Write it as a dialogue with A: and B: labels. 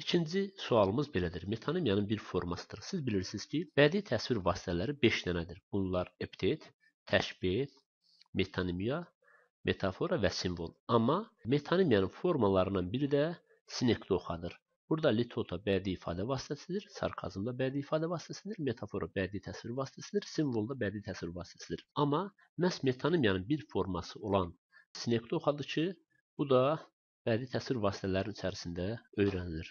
A: İkinci sualımız belədir. Metonimiyanın bir formasıdır. Siz bilirsiniz ki, bədii təsvir vasitələri 5 dənədir. Bunlar epitet, təşbih, metonimiya, metafora və simvol. Amma metonimiyanın formalarından biri də sinekdoxadır. Burada litota bədii ifadə vasitəsidir, sarkazm da bədii ifadə vasitəsidir, metafora bədii təsvir vasitəsidir, simvol da bədii təsvir vasitəsidir. Amma məhz metonimiyanın bir forması olan sinekdoxadır ki, bu da bədii təsvir vasitələrinin içərisində öyrənilir.